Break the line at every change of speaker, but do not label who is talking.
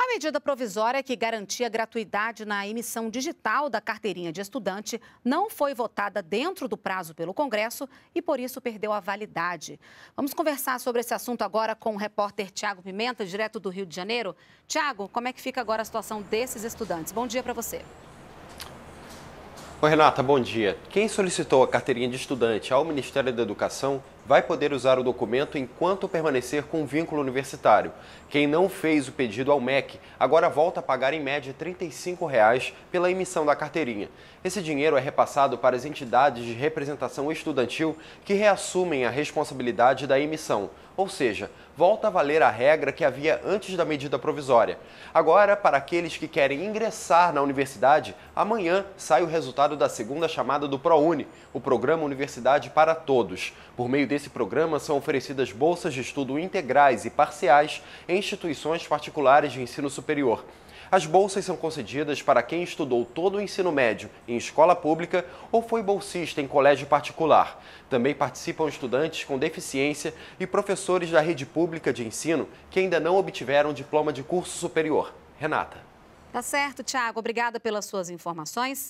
A medida provisória que garantia gratuidade na emissão digital da carteirinha de estudante não foi votada dentro do prazo pelo Congresso e, por isso, perdeu a validade. Vamos conversar sobre esse assunto agora com o repórter Tiago Pimenta, direto do Rio de Janeiro. Tiago, como é que fica agora a situação desses estudantes? Bom dia para você.
Oi, Renata, bom dia. Quem solicitou a carteirinha de estudante ao Ministério da Educação vai poder usar o documento enquanto permanecer com vínculo universitário. Quem não fez o pedido ao MEC agora volta a pagar em média R$ 35,00 pela emissão da carteirinha. Esse dinheiro é repassado para as entidades de representação estudantil que reassumem a responsabilidade da emissão, ou seja, volta a valer a regra que havia antes da medida provisória. Agora, para aqueles que querem ingressar na universidade, amanhã sai o resultado da segunda chamada do ProUni, o Programa Universidade para Todos. Por meio desse desse programa são oferecidas bolsas de estudo integrais e parciais em instituições particulares de ensino superior. As bolsas são concedidas para quem estudou todo o ensino médio em escola pública ou foi bolsista em colégio particular. Também participam estudantes com deficiência e professores da rede pública de ensino que ainda não obtiveram diploma de curso superior. Renata.
Tá certo, Tiago. Obrigada pelas suas informações.